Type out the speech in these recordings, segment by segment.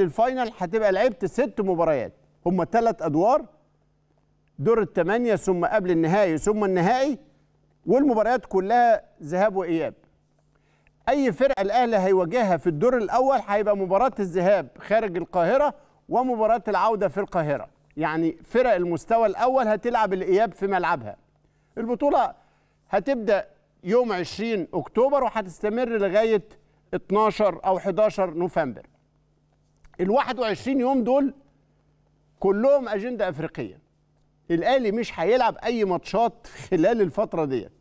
الفاينل هتبقى لعبت ست مباريات هم ثلاث ادوار دور الثمانيه ثم قبل النهائي ثم النهائي والمباريات كلها ذهاب واياب اي فرقه الاهلي هيواجهها في الدور الاول هيبقى مباراه الذهاب خارج القاهره ومباراه العوده في القاهره يعني فرق المستوى الاول هتلعب الاياب في ملعبها البطوله هتبدا يوم 20 اكتوبر وهتستمر لغايه 12 او 11 نوفمبر ال 21 يوم دول كلهم اجنده افريقيه الاهلي مش هيلعب اي ماتشات خلال الفتره ديت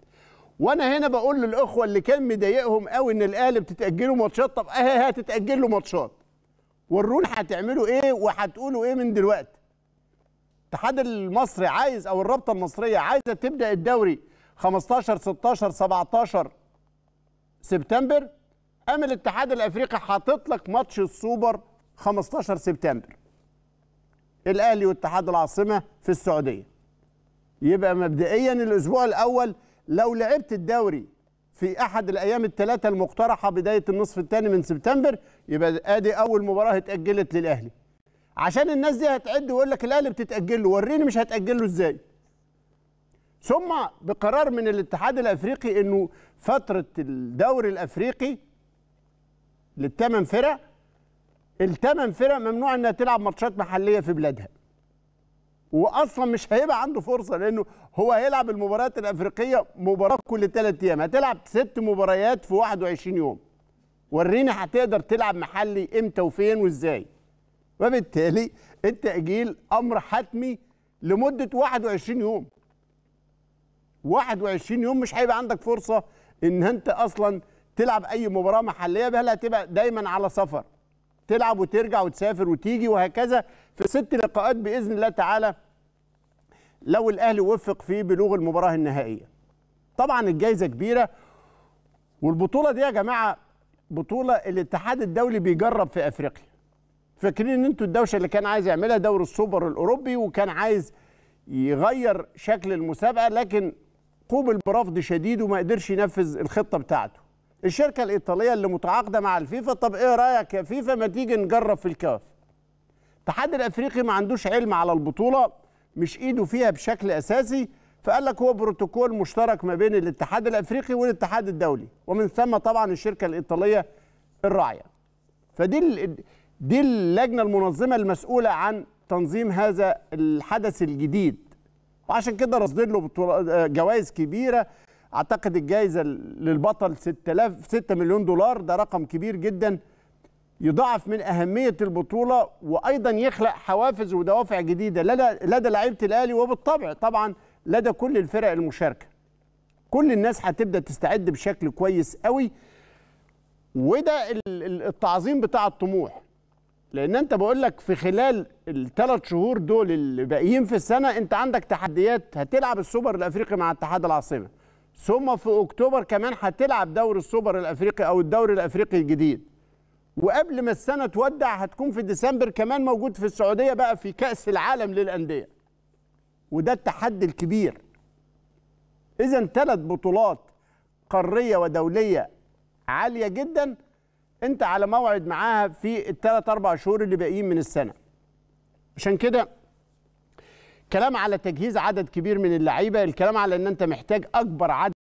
وانا هنا بقول للاخوه اللي كان مضايقهم قوي ان الاهلي بتتاجلوا ماتشات طب اهي هتتاجل له ماتشات والرول هتعملوا ايه وهتقولوا ايه من دلوقتي الاتحاد المصري عايز او الرابطه المصريه عايزه تبدا الدوري 15 16 17 سبتمبر قام الاتحاد الافريقي حاطط لك ماتش السوبر 15 سبتمبر الاهلي واتحاد العاصمه في السعوديه يبقى مبدئيا الاسبوع الاول لو لعبت الدوري في احد الايام الثلاثه المقترحه بدايه النصف الثاني من سبتمبر يبقى ادي اول مباراه اتاجلت للاهلي عشان الناس دي هتعد ويقول لك الاهلي بتتاجل له وريني مش هتاجل له ازاي ثم بقرار من الاتحاد الافريقي انه فتره الدوري الافريقي للثمان فرق الثمان فرق ممنوع انها تلعب ماتشات محليه في بلادها واصلا مش هيبقى عنده فرصه لانه هو هيلعب المباريات الافريقيه مباراه كل ثلاث ايام هتلعب ست مباريات في 21 يوم ورينا هتقدر تلعب محلي امتى وفين وازاي وبالتالي التاجيل امر حتمي لمده 21 يوم 21 يوم مش هيبقى عندك فرصه ان انت اصلا تلعب اي مباراه محليه بل هتبقى دايما على سفر تلعب وترجع وتسافر وتيجي وهكذا في ست لقاءات باذن الله تعالى لو الاهلي وفق في بلوغ المباراه النهائيه. طبعا الجائزه كبيره والبطوله دي يا جماعه بطوله الاتحاد الدولي بيجرب في افريقيا. فاكرين ان انتوا الدوشه اللي كان عايز يعملها دوري السوبر الاوروبي وكان عايز يغير شكل المسابقه لكن قوبل برفض شديد وما قدرش ينفذ الخطه بتاعته. الشركه الايطاليه اللي متعاقده مع الفيفا طب ايه رايك يا فيفا ما تيجي نجرب في الكاف الاتحاد الافريقي ما عندوش علم على البطوله مش ايده فيها بشكل اساسي فقال لك هو بروتوكول مشترك ما بين الاتحاد الافريقي والاتحاد الدولي ومن ثم طبعا الشركه الايطاليه الراعيه فدي دي اللجنه المنظمه المسؤوله عن تنظيم هذا الحدث الجديد وعشان كده رصدين له جوائز كبيره اعتقد الجائزه للبطل 6000 6 مليون دولار ده رقم كبير جدا يضاعف من اهميه البطوله وايضا يخلق حوافز ودوافع جديده لدى لدى لعيبه الاهلي وبالطبع طبعا لدى كل الفرق المشاركه كل الناس هتبدا تستعد بشكل كويس قوي وده التعظيم بتاع الطموح لان انت بقول لك في خلال الثلاث شهور دول الباقيين في السنه انت عندك تحديات هتلعب السوبر الافريقي مع اتحاد العاصمه ثم في اكتوبر كمان هتلعب دوري السوبر الافريقي او الدوري الافريقي الجديد وقبل ما السنه تودع هتكون في ديسمبر كمان موجود في السعوديه بقى في كاس العالم للانديه وده التحدي الكبير اذا ثلاث بطولات قاريه ودوليه عاليه جدا انت على موعد معاها في الثلاث اربع شهور اللي باقيين من السنه عشان كده الكلام على تجهيز عدد كبير من اللعيبه الكلام على ان انت محتاج اكبر عدد